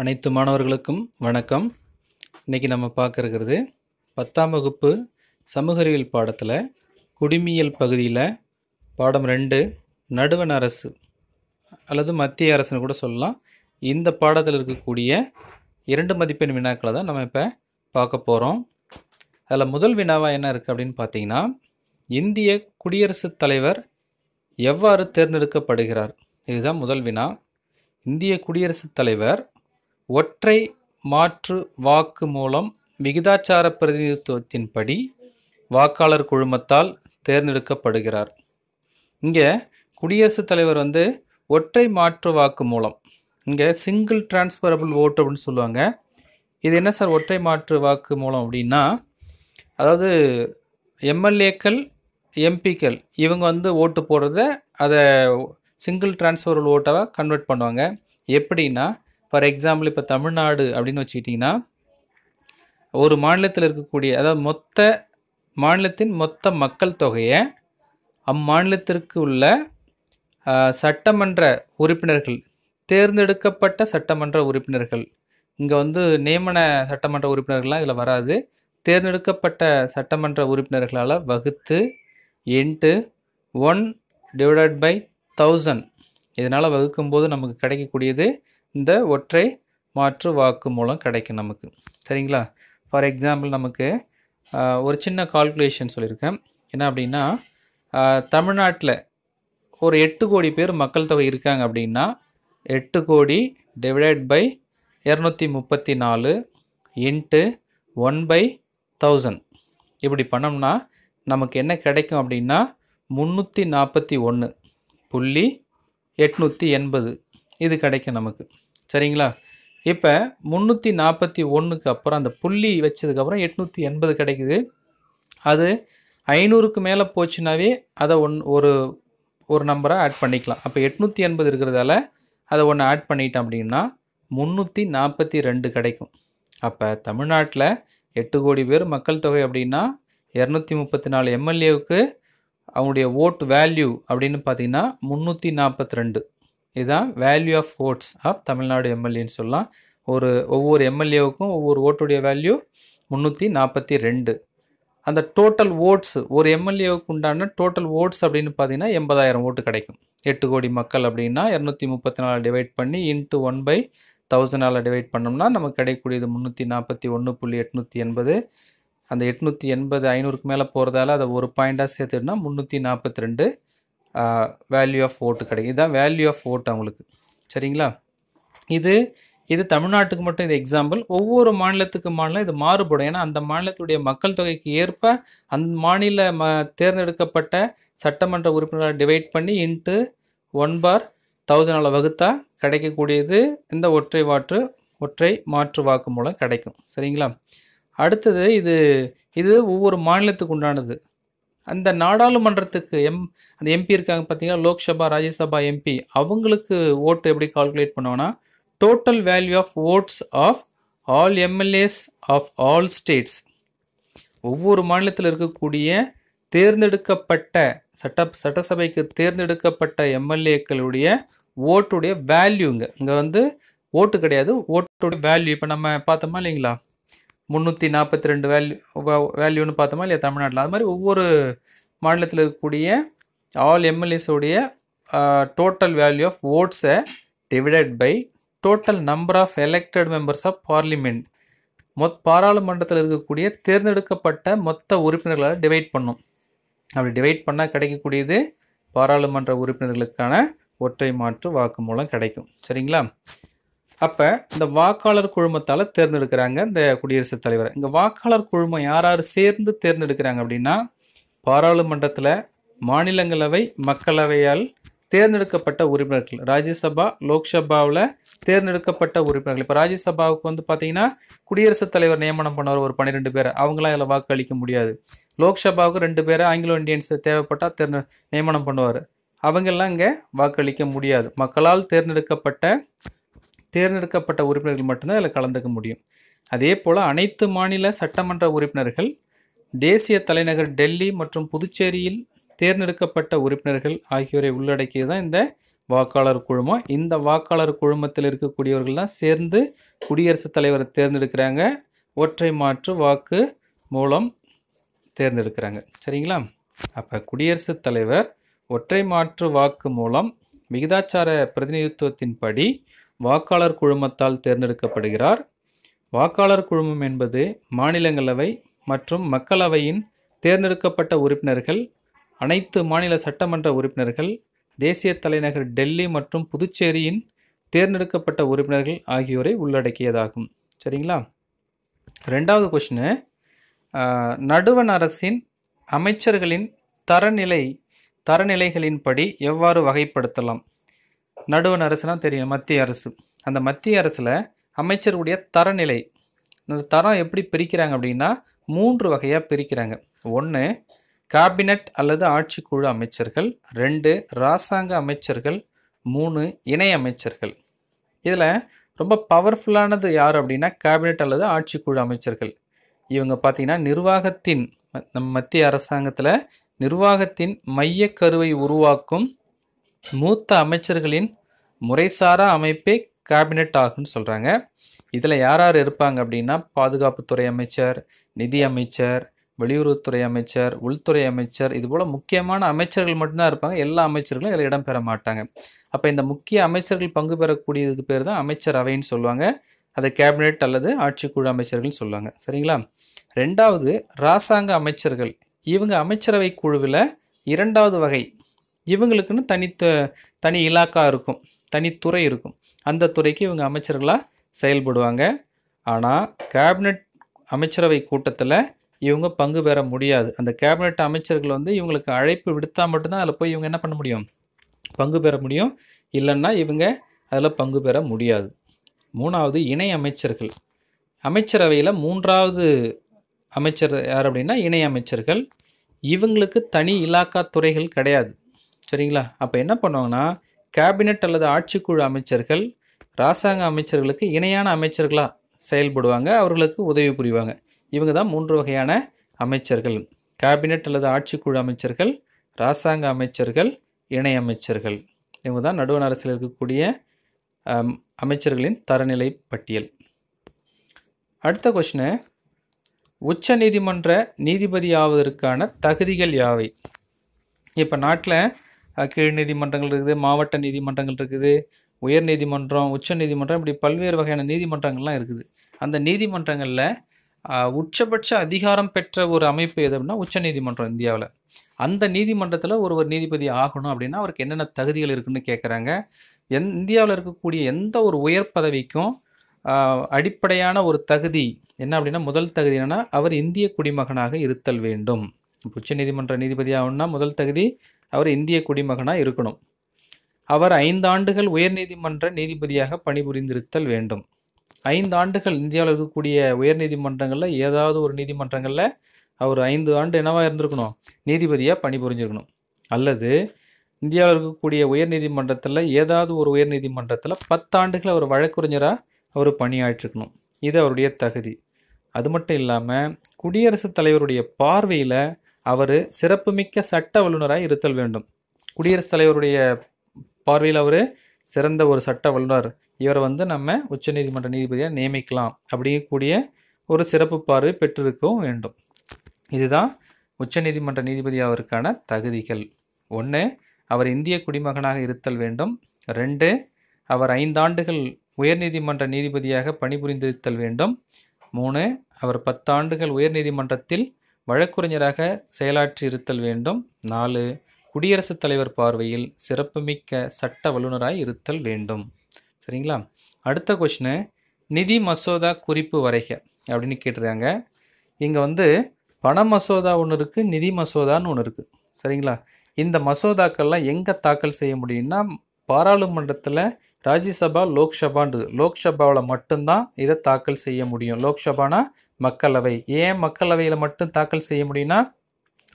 அனைத்து மாணவர்களுக்கும் வணக்கம் இன்றைக்கி நம்ம பார்க்கறது பத்தாம் வகுப்பு சமூக அறிவியல் பாடத்தில் குடிமியல் பகுதியில் பாடம் ரெண்டு நடுவண் அரசு அல்லது மத்திய அரசுன்னு கூட சொல்லலாம் இந்த பாடத்தில் இருக்கக்கூடிய இரண்டு மதிப்பெண் வினாக்களை தான் நம்ம இப்போ பார்க்க போகிறோம் அதில் முதல் வினாவாக என்ன இருக்குது அப்படின்னு பார்த்தீங்கன்னா இந்திய குடியரசுத் தலைவர் எவ்வாறு தேர்ந்தெடுக்கப்படுகிறார் இதுதான் முதல் வினா இந்திய குடியரசுத் தலைவர் ஒற்றை மாற்று வாக்கு மூலம் விகிதாச்சார பிரதிநிதித்துவத்தின்படி வாக்காளர் குழுமத்தால் தேர்ந்தெடுக்கப்படுகிறார் இங்கே குடியரசுத் தலைவர் வந்து ஒற்றை மாற்று வாக்கு மூலம் இங்கே சிங்கிள் டிரான்ஸ்பரபிள் ஓட்டு அப்படின்னு சொல்லுவாங்க இது என்ன சார் ஒற்றை மாற்று வாக்கு மூலம் அப்படின்னா அதாவது எம்எல்ஏக்கள் எம்பிக்கள் இவங்க வந்து ஓட்டு போடுறத அதை சிங்கிள் டிரான்ஸ்ஃபரபிள் ஓட்டாக கன்வெர்ட் பண்ணுவாங்க எப்படின்னா ஃபார் எக்ஸாம்பிள் இப்போ தமிழ்நாடு அப்படின்னு வச்சுக்கிட்டிங்கன்னா ஒரு மாநிலத்தில் இருக்கக்கூடிய அதாவது மொத்த மாநிலத்தின் மொத்த மக்கள் தொகையை அம்மாநிலத்திற்கு உள்ள சட்டமன்ற உறுப்பினர்கள் தேர்ந்தெடுக்கப்பட்ட சட்டமன்ற உறுப்பினர்கள் இங்கே வந்து நியமன சட்டமன்ற உறுப்பினர்கள்லாம் இதில் வராது தேர்ந்தெடுக்கப்பட்ட சட்டமன்ற உறுப்பினர்களால் வகுத்து and one divided by thousand இதனால் வகுக்கும்போது நமக்கு கிடைக்கக்கூடியது இந்த ஒற்றை மாற்று வாக்கு மூலம் கிடைக்கும் நமக்கு சரிங்களா ஃபார் எக்ஸாம்பிள் நமக்கு ஒரு சின்ன கால்குலேஷன் சொல்லியிருக்கேன் என்ன அப்படின்னா தமிழ்நாட்டில் ஒரு எட்டு கோடி பேர் மக்கள் தொகை இருக்காங்க அப்படின்னா எட்டு கோடி டிவைடட் பை இரநூத்தி முப்பத்தி நாலு இன்ட்டு ஒன் பை தௌசண்ட் இப்படி பண்ணோம்னா நமக்கு என்ன கிடைக்கும் அப்படின்னா முந்நூற்றி நாற்பத்தி ஒன்று புள்ளி எட்நூற்றி எண்பது இது கிடைக்கும் நமக்கு சரிங்களா இப்போ முந்நூற்றி நாற்பத்தி ஒன்றுக்கு அப்புறம் அந்த புள்ளி வச்சதுக்கப்புறம் எட்நூற்றி எண்பது கிடைக்குது அது ஐநூறுக்கு மேலே போச்சுனாவே அதை ஒன் ஒரு ஒரு நம்பரை ஆட் பண்ணிக்கலாம் அப்போ எட்நூற்றி எண்பது இருக்கிறதால அதை ஒன்று ஆட் பண்ணிட்டோம் அப்படின்னா முந்நூற்றி நாற்பத்தி ரெண்டு கிடைக்கும் அப்போ தமிழ்நாட்டில் எட்டு கோடி பேர் மக்கள் தொகை அப்படின்னா இரநூத்தி முப்பத்தி நாலு எம்எல்ஏவுக்கு அவங்களுடைய ஓட் வேல்யூ அப்படின்னு பார்த்தீங்கன்னா முந்நூற்றி நாற்பத்தி ரெண்டு இதுதான் value of votes of Tamil Nadu எம்எல்ஏன்னு சொல்லலாம் ஒரு ஒவ்வொரு எம்எல்ஏவுக்கும் ஒவ்வொரு ஓட்டுடைய வேல்யூ முந்நூற்றி நாற்பத்தி ரெண்டு அந்த டோட்டல் ஓட்ஸ் ஒரு எம்எல்ஏவுக்கு உண்டான டோட்டல் ஓட்ஸ் அப்படின்னு பார்த்தீங்கன்னா எண்பதாயிரம் ஓட்டு கிடைக்கும் எட்டு கோடி மக்கள் அப்படின்னா இரநூத்தி முப்பத்தி நாலு டிவைட் பண்ணி இன்ட்டு ஒன் பை தௌசண்டால் டிவைட் பண்ணோம்னா நமக்கு கிடைக்கக்கூடியது முந்நூற்றி நாற்பத்தி ஒன்று புள்ளி எட்நூற்றி எண்பது அந்த எட்நூற்றி எண்பது ஐநூறுக்கு மேலே போகிறதால அதை ஒரு பாயிண்ட்டாக சேர்த்துட்டுனா முந்நூற்றி நாற்பத்தி ரெண்டு வேல்யூ ஆஃப் ஓட்டு கிடைக்கும் இதுதான் வேல்யூ ஆஃப் ஓட்டு அவங்களுக்கு சரிங்களா இது இது தமிழ்நாட்டுக்கு மட்டும் இது எக்ஸாம்பிள் ஒவ்வொரு மாநிலத்துக்கு மாநிலம் இது மாறுபடும் ஏன்னா அந்த மாநிலத்துடைய மக்கள் தொகைக்கு ஏற்ப அந்த மாநில ம தேர்ந்தெடுக்கப்பட்ட சட்டமன்ற உறுப்பினர்களை டிவைட் பண்ணி இன்ட்டு ஒன் பார் தௌசண்டால் வகுத்தா கிடைக்கக்கூடியது இந்த ஒற்றை வாற்று ஒற்றை மாற்று வாக்கு மூலம் கிடைக்கும் சரிங்களா அடுத்தது இது இது ஒவ்வொரு மாநிலத்துக்கு உண்டானது அந்த நாடாளுமன்றத்துக்கு எம் அந்த எம்பி இருக்காங்க பார்த்தீங்கன்னா லோக்சபா ராஜ்யசபா எம்பி அவங்களுக்கு ஓட்டு எப்படி கால்குலேட் பண்ணுவோன்னா total value of votes of all MLAs of all states ஒவ்வொரு மாநிலத்தில் இருக்கக்கூடிய தேர்ந்தெடுக்கப்பட்ட சட்ட சட்டசபைக்கு தேர்ந்தெடுக்கப்பட்ட எம்எல்ஏக்களுடைய ஓட்டுடைய வேல்யூங்க இங்கே வந்து ஓட்டு கிடையாது ஓட்டுடைய வேல்யூ இப்போ நம்ம பார்த்தோமா இல்லைங்களா முந்நூற்றி நாற்பத்தி ரெண்டு வேல்யூ வேல்யூன்னு பார்த்தோமா இல்லையா தமிழ்நாட்டில் அது மாதிரி ஒவ்வொரு மாநிலத்தில் இருக்கக்கூடிய ஆல் எம்எல்ஏஸோடைய டோட்டல் வேல்யூ ஆஃப் ஓட்ஸை divided by total number of elected members of parliament மொத் பாராளுமன்றத்தில் இருக்கக்கூடிய தேர்ந்தெடுக்கப்பட்ட மொத்த உறுப்பினர்களால் டிவைட் பண்ணும் அப்படி டிவைட் பண்ணால் கிடைக்கக்கூடியது பாராளுமன்ற உறுப்பினர்களுக்கான ஒற்றை மாற்று வாக்கு மூலம் கிடைக்கும் சரிங்களா அப்போ இந்த வாக்காளர் குழுமத்தால் தேர்ந்தெடுக்கிறாங்க இந்த குடியரசுத் தலைவர் இங்கே வாக்காளர் குழுமம் யார் சேர்ந்து தேர்ந்தெடுக்கிறாங்க அப்படின்னா பாராளுமன்றத்தில் மாநிலங்களவை மக்களவையால் தேர்ந்தெடுக்கப்பட்ட உறுப்பினர்கள் ராஜ்யசபா லோக்சபாவில் தேர்ந்தெடுக்கப்பட்ட உறுப்பினர்கள் இப்போ ராஜ்யசபாவுக்கு வந்து பார்த்தீங்கன்னா குடியரசுத் தலைவர் நியமனம் பண்ணவர் ஒரு பன்னிரெண்டு பேர் அவங்களாம் இதில் வாக்களிக்க முடியாது லோக்சபாவுக்கு ரெண்டு பேர் ஆங்கிலோ இண்டியன்ஸ் தேவைப்பட்டால் தேர்ந்த நியமனம் பண்ணுவார் அவங்கெல்லாம் இங்கே வாக்களிக்க முடியாது மக்களால் தேர்ந்தெடுக்கப்பட்ட தேர்ந்தெடுக்கப்பட்ட உறுப்பினர்கள் மட்டும்தான் அதில் கலந்துக்க முடியும் அதே போல் அனைத்து மாநில சட்டமன்ற உறுப்பினர்கள் தேசிய தலைநகர் டெல்லி மற்றும் புதுச்சேரியில் தேர்ந்தெடுக்கப்பட்ட உறுப்பினர்கள் ஆகியோரை உள்ளடக்கியது தான் இந்த வாக்காளர் குழுமம் இந்த வாக்காளர் குழுமத்தில் இருக்கக்கூடியவர்கள்லாம் சேர்ந்து குடியரசுத் தலைவரை தேர்ந்தெடுக்கிறாங்க ஒற்றை மாற்று வாக்கு மூலம் தேர்ந்தெடுக்கிறாங்க சரிங்களா அப்போ குடியரசுத் தலைவர் ஒற்றை மாற்று வாக்கு மூலம் விகிதாச்சார பிரதிநிதித்துவத்தின்படி வாக்காளர் குழுமத்தால் தேர்ந்தெடுக்கப்படுகிறார் வாக்காளர் குழுமம் என்பது மாநிலங்களவை மற்றும் மக்களவையின் தேர்ந்தெடுக்கப்பட்ட உறுப்பினர்கள் அனைத்து மாநில சட்டமன்ற உறுப்பினர்கள் தேசிய தலைநகர் டெல்லி மற்றும் புதுச்சேரியின் தேர்ந்தெடுக்கப்பட்ட உறுப்பினர்கள் ஆகியோரை உள்ளடக்கியதாகும் சரிங்களா ரெண்டாவது கொஷினு நடுவண் அரசின் அமைச்சர்களின் தரநிலை தரநிலைகளின்படி எவ்வாறு வகைப்படுத்தலாம் நடுவண் அரசுனா தெரியும் மத்திய அரசு அந்த மத்திய அரசில் அமைச்சருடைய தரநிலை அந்த தரம் எப்படி பிரிக்கிறாங்க அப்படின்னா மூன்று வகையாக பிரிக்கிறாங்க ஒன்று காபினட் அல்லது ஆட்சிக்குழு அமைச்சர்கள் ரெண்டு இராசாங்க அமைச்சர்கள் மூணு இணை அமைச்சர்கள் இதில் ரொம்ப பவர்ஃபுல்லானது யார் அப்படின்னா கேபினெட் அல்லது ஆட்சிக்குழு அமைச்சர்கள் இவங்க பார்த்திங்கன்னா நிர்வாகத்தின் நம் மத்திய அரசாங்கத்தில் நிர்வாகத்தின் மையக்கருவை உருவாக்கும் மூத்த அமைச்சர்களின் முறைசாரா அமைப்பே கேபினெட் ஆகுன்னு சொல்கிறாங்க இதில் யார் யார் இருப்பாங்க அப்படின்னா பாதுகாப்புத்துறை அமைச்சர் நிதி அமைச்சர் வெளியுறவுத்துறை அமைச்சர் உள்துறை அமைச்சர் இதுபோல் முக்கியமான அமைச்சர்கள் மட்டும்தான் இருப்பாங்க எல்லா அமைச்சர்களும் இதில் இடம் பெற மாட்டாங்க அப்போ இந்த முக்கிய அமைச்சர்கள் பங்கு பெறக்கூடியதுக்கு பேர் தான் அமைச்சர் அவைன்னு சொல்லுவாங்க அதை கேபினெட் அல்லது ஆட்சிக்குழு அமைச்சர்கள் சொல்லுவாங்க சரிங்களா ரெண்டாவது ராசாங்க அமைச்சர்கள் இவங்க அமைச்சரவை குழுவில் இரண்டாவது வகை இவங்களுக்குன்னு தனித்த தனி இலாக்கா இருக்கும் தனித்துறை இருக்கும் அந்த துறைக்கு இவங்க அமைச்சர்களாக செயல்படுவாங்க ஆனால் கேபினட் அமைச்சரவை கூட்டத்தில் இவங்க பங்கு பெற முடியாது அந்த கேபினட் அமைச்சர்கள் வந்து இவங்களுக்கு அழைப்பு விடுத்தால் மட்டும்தான் அதில் போய் இவங்க என்ன பண்ண முடியும் பங்கு பெற முடியும் இல்லைன்னா இவங்க அதில் பங்கு பெற முடியாது மூணாவது இணை அமைச்சர்கள் அமைச்சரவையில் மூன்றாவது அமைச்சர் யார் அப்படின்னா இணை அமைச்சர்கள் இவங்களுக்கு தனி இலாக்கா துறைகள் கிடையாது சரிங்களா அப்போ என்ன பண்ணுவாங்கன்னா கேபினெட் அல்லது ஆட்சிக்குழு அமைச்சர்கள் ராசாங்க அமைச்சர்களுக்கு இணையான அமைச்சர்களாக செயல்படுவாங்க அவர்களுக்கு உதவி புரிவாங்க இவங்க தான் மூன்று வகையான அமைச்சர்கள் கேபினெட் அல்லது ஆட்சிக்குழு அமைச்சர்கள் ராசாங்க அமைச்சர்கள் இணை அமைச்சர்கள் இவங்க தான் நடுவண அரசில் இருக்கக்கூடிய அமைச்சர்களின் தரநிலை பட்டியல் அடுத்த கொஷினு உச்ச நீதிமன்ற நீதிபதி ஆவதற்கான தகுதிகள் யாவை இப்போ நாட்டில் கீழ் நீதிமன்றங்கள் இருக்குது மாவட்ட நீதிமன்றங்கள் இருக்குது உயர் நீதிமன்றம் உச்ச நீதிமன்றம் இப்படி பல்வேறு வகையான நீதிமன்றங்கள்லாம் இருக்குது அந்த நீதிமன்றங்களில் உச்சபட்ச அதிகாரம் பெற்ற ஒரு அமைப்பு எது அப்படின்னா உச்ச நீதிமன்றம் இந்தியாவில் அந்த நீதிமன்றத்தில் ஒருவர் நீதிபதி ஆகணும் அப்படின்னா அவருக்கு என்னென்ன தகுதிகள் இருக்குன்னு கேட்குறாங்க எந் இந்தியாவில் இருக்கக்கூடிய எந்த ஒரு உயர் பதவிக்கும் அடிப்படையான ஒரு தகுதி என்ன அப்படின்னா முதல் தகுதி என்னென்னா அவர் இந்திய குடிமகனாக இருத்தல் வேண்டும் உச்ச நீதிமன்ற நீதிபதியாகணும்னா முதல் தகுதி அவர் இந்திய குடிமகனாக இருக்கணும் அவர் ஐந்தாண்டுகள் உயர்நீதிமன்ற நீதிபதியாக பணிபுரிந்திருத்தல் வேண்டும் ஐந்து ஆண்டுகள் இந்தியாவில் இருக்கக்கூடிய உயர் நீதிமன்றங்களில் ஏதாவது ஒரு நீதிமன்றங்களில் அவர் ஐந்து ஆண்டு என்னவாக இருந்திருக்கணும் நீதிபதியாக பணிபுரிஞ்சிருக்கணும் அல்லது இந்தியாவில் இருக்கக்கூடிய உயர் நீதிமன்றத்தில் ஏதாவது ஒரு உயர் நீதிமன்றத்தில் பத்தாண்டுகள் அவர் வழக்குரைஞராக அவர் பணியாற்றிருக்கணும் இது அவருடைய தகுதி அது மட்டும் இல்லாமல் குடியரசுத் தலைவருடைய பார்வையில் அவர் சிறப்புமிக்க சட்ட வல்லுநராக இருத்தல் வேண்டும் குடியரசுத் தலைவருடைய பார்வையில் அவர் சிறந்த ஒரு சட்ட வல்லுநர் இவரை வந்து நம்ம உச்சநீதிமன்ற நீதிபதியாக நியமிக்கலாம் அப்படிங்கக்கூடிய ஒரு சிறப்பு பார்வை பெற்றிருக்கவும் வேண்டும் இதுதான் உச்சநீதிமன்ற நீதிபதி அவருக்கான தகுதிகள் ஒன்று அவர் இந்திய குடிமகனாக இருத்தல் வேண்டும் ரெண்டு அவர் ஐந்தாண்டுகள் உயர்நீதிமன்ற நீதிபதியாக பணிபுரிந்திருத்தல் வேண்டும் மூணு அவர் பத்தாண்டுகள் உயர்நீதிமன்றத்தில் வழக்குரைஞராக செயலாற்றி இருத்தல் வேண்டும் நாலு குடியரசுத் தலைவர் பார்வையில் சிறப்புமிக்க சட்ட வல்லுநராய் இருத்தல் வேண்டும் சரிங்களா அடுத்த கொஷினு நிதி மசோதா குறிப்பு வரைக அப்படின்னு கேட்டிருக்காங்க இங்கே வந்து பண மசோதா ஒன்று இருக்குது நிதி மசோதான்னு ஒன்று இருக்குது சரிங்களா இந்த மசோதாக்கள்லாம் எங்கே தாக்கல் செய்ய முடியும்னா பாராளுமன்றத்தில் ராஜ்யசபா லோக்சபான்றது லோக்சபாவில் மட்டும்தான் இதை தாக்கல் செய்ய முடியும் லோக்சபானா மக்களவை ஏன் மக்களவையில் மட்டும் தாக்கல் செய்ய முடியும்னா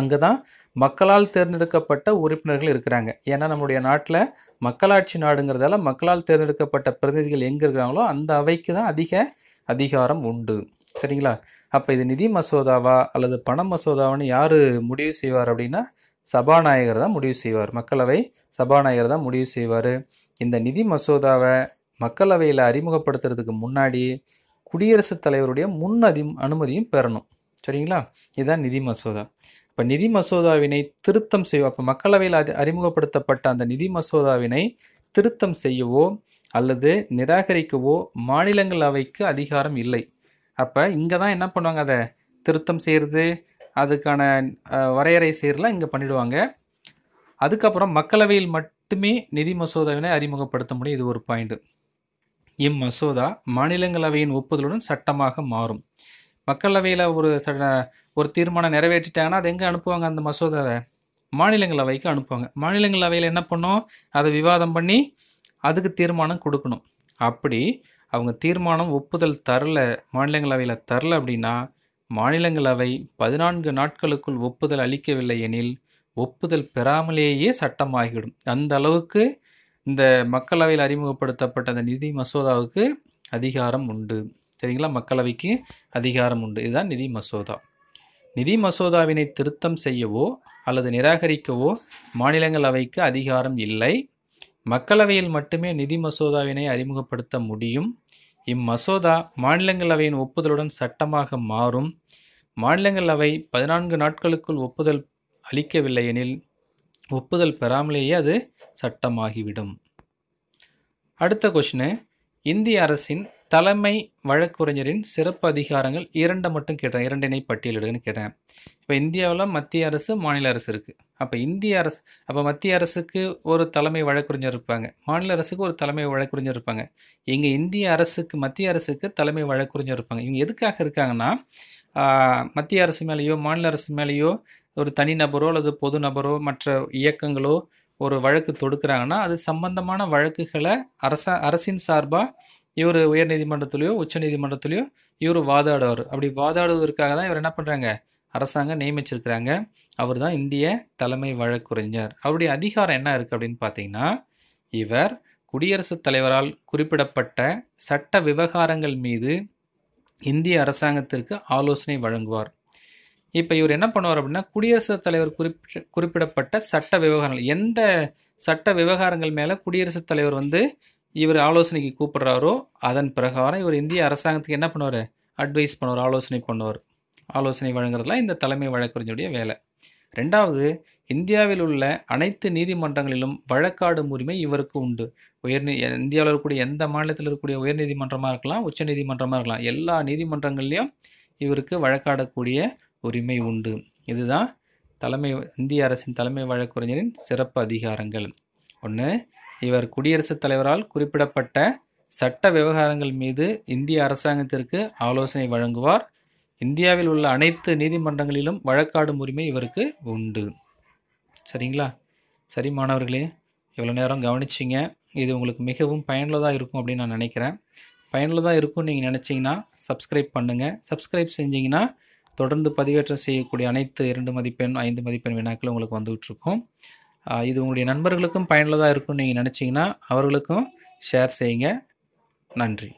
அங்கே தான் மக்களால் தேர்ந்தெடுக்கப்பட்ட உறுப்பினர்கள் இருக்கிறாங்க ஏன்னா நம்முடைய நாட்டில் மக்களாட்சி நாடுங்கிறதால மக்களால் தேர்ந்தெடுக்கப்பட்ட பிரதிநிதிகள் எங்கே இருக்கிறாங்களோ அந்த அவைக்கு தான் அதிக அதிகாரம் உண்டு சரிங்களா அப்போ இது நிதி மசோதாவா அல்லது பண மசோதாவான்னு யார் முடிவு செய்வார் அப்படின்னா சபாநாயகர் தான் முடிவு செய்வார் மக்களவை சபாநாயகர் தான் முடிவு செய்வார் இந்த நிதி மசோதாவை மக்களவையில் அறிமுகப்படுத்துறதுக்கு முன்னாடி குடியரசுத் தலைவருடைய முன் அதி அனுமதியும் பெறணும் சரிங்களா இதுதான் நிதி மசோதா இப்போ நிதி மசோதாவினை திருத்தம் செய்வோம் அப்போ மக்களவையில் அது அறிமுகப்படுத்தப்பட்ட அந்த நிதி மசோதாவினை திருத்தம் செய்யவோ அல்லது நிராகரிக்கவோ மாநிலங்களவைக்கு அதிகாரம் இல்லை அப்போ இங்கே தான் என்ன பண்ணுவாங்க அதை திருத்தம் செய்கிறது அதுக்கான வரையறை செய்கிறலாம் இங்கே பண்ணிடுவாங்க அதுக்கப்புறம் மக்களவையில் மட்டுமே நிதி மசோதாவினை அறிமுகப்படுத்த முடியும் இது ஒரு பாயிண்ட்டு இம்மசோதா மாநிலங்களவையின் ஒப்புதலுடன் சட்டமாக மாறும் மக்களவையில் ஒரு ச ஒரு தீர்மானம் நிறைவேற்றிட்டாங்கன்னா அது எங்கே அனுப்புவாங்க அந்த மசோதாவை மாநிலங்களவைக்கு அனுப்புவாங்க மாநிலங்களவையில் என்ன பண்ணோம் அதை விவாதம் பண்ணி அதுக்கு தீர்மானம் கொடுக்கணும் அப்படி அவங்க தீர்மானம் ஒப்புதல் தரல மாநிலங்களவையில் தரல அப்படின்னா மாநிலங்களவை பதினான்கு நாட்களுக்குள் ஒப்புதல் அளிக்கவில்லை எனில் ஒப்புதல் பெறாமலேயே சட்டமாகிவிடும் அந்த அளவுக்கு இந்த மக்களவையில் அறிமுகப்படுத்தப்பட்ட அந்த நிதி மசோதாவுக்கு அதிகாரம் உண்டு சரிங்களா மக்களவைக்கு அதிகாரம் உண்டு இதுதான் நிதி மசோதா நிதி மசோதாவினை திருத்தம் செய்யவோ அல்லது நிராகரிக்கவோ மாநிலங்களவைக்கு அதிகாரம் இல்லை மக்களவையில் மட்டுமே நிதி மசோதாவினை அறிமுகப்படுத்த முடியும் இம்மசோதா மாநிலங்களவையின் ஒப்புதலுடன் சட்டமாக மாறும் மாநிலங்களவை பதினான்கு நாட்களுக்குள் ஒப்புதல் அளிக்கவில்லை எனில் ஒப்புதல் பெறாமலேயே அது சட்டமாகிவிடும் அடுத்த கொஷினு இந்திய அரசின் தலைமை வழக்குரைஞரின் சிறப்பு அதிகாரங்கள் இரண்டை மட்டும் கேட்டேன் இரண்டினை பட்டியலிடுன்னு கேட்டேன் இப்போ இந்தியாவில் மத்திய அரசு மாநில அரசு இருக்குது அப்போ இந்திய அரசு அப்போ மத்திய அரசுக்கு ஒரு தலைமை வழக்குரைஞர் இருப்பாங்க மாநில அரசுக்கு ஒரு தலைமை வழக்குரைஞர் இருப்பாங்க எங்கள் இந்திய அரசுக்கு மத்திய அரசுக்கு தலைமை வழக்குரைஞர் இருப்பாங்க இவங்க எதுக்காக இருக்காங்கன்னா மத்திய அரசு மேலேயோ மாநில அரசு மேலேயோ ஒரு தனிநபரோ அல்லது பொது நபரோ மற்ற இயக்கங்களோ ஒரு வழக்கு தொடுக்கிறாங்கன்னா அது சம்பந்தமான வழக்குகளை அரச அரசின் சார்பாக இவர் உச்ச நீதிமன்றத்துலேயோ இவர் வாதாடுவார் அப்படி வாதாடுவதற்காக தான் இவர் என்ன பண்ணுறாங்க அரசாங்கம் நியமிச்சிருக்கிறாங்க அவர் தான் இந்திய தலைமை வழக்குரைஞர் அவருடைய அதிகாரம் என்ன இருக்குது அப்படின்னு பார்த்தீங்கன்னா இவர் குடியரசுத் தலைவரால் குறிப்பிடப்பட்ட சட்ட விவகாரங்கள் மீது இந்திய அரசாங்கத்திற்கு ஆலோசனை வழங்குவார் இப்போ இவர் என்ன பண்ணுவார் அப்படின்னா குடியரசுத் தலைவர் குறிப்பிட்ட குறிப்பிடப்பட்ட சட்ட விவகாரங்கள் எந்த சட்ட விவகாரங்கள் மேலே குடியரசுத் தலைவர் வந்து இவர் ஆலோசனைக்கு கூப்பிடுறாரோ அதன் பிரகாரம் இவர் இந்திய அரசாங்கத்துக்கு என்ன பண்ணுவார் அட்வைஸ் பண்ணுவார் ஆலோசனை பண்ணுவார் ஆலோசனை வழங்குறதுலாம் இந்த தலைமை வழக்கறிஞருடைய வேலை ரெண்டாவது இந்தியாவில் உள்ள அனைத்து நீதிமன்றங்களிலும் வழக்காடும் உரிமை இவருக்கு உண்டு உயர் இந்தியாவில் இருக்கக்கூடிய எந்த மாநிலத்தில் இருக்கக்கூடிய உயர்நீதிமன்றமாக இருக்கலாம் உச்ச நீதிமன்றமாக இருக்கலாம் எல்லா நீதிமன்றங்கள்லேயும் இவருக்கு வழக்காடக்கூடிய உரிமை உண்டு இதுதான் தலைமை இந்திய அரசின் தலைமை வழக்கறிஞரின் சிறப்பு அதிகாரங்கள் ஒன்று இவர் குடியரசுத் தலைவரால் குறிப்பிடப்பட்ட சட்ட விவகாரங்கள் மீது இந்திய அரசாங்கத்திற்கு ஆலோசனை வழங்குவார் இந்தியாவில் உள்ள அனைத்து நீதிமன்றங்களிலும் வழக்காடும் உரிமை இவருக்கு உண்டு சரிங்களா சரி மாணவர்களே இவ்வளோ நேரம் கவனிச்சிங்க இது உங்களுக்கு மிகவும் பயனுள்ளதாக இருக்கும் அப்படின்னு நான் நினைக்கிறேன் பயனுள்ளதாக இருக்கும்னு நீங்கள் நினச்சிங்கன்னா சப்ஸ்கிரைப் பண்ணுங்கள் சப்ஸ்கிரைப் செஞ்சிங்கன்னா தொடர்ந்து பதிவேற்றம் செய்யக்கூடிய அனைத்து இரண்டு மதிப்பெண் ஐந்து மதிப்பெண் வினாக்கள் உங்களுக்கு வந்துகிட்ருக்கும் இது உங்களுடைய நண்பர்களுக்கும் பயனுள்ளதாக இருக்கும்னு நீங்கள் நினச்சிங்கன்னா அவர்களுக்கும் ஷேர் செய்யுங்க நன்றி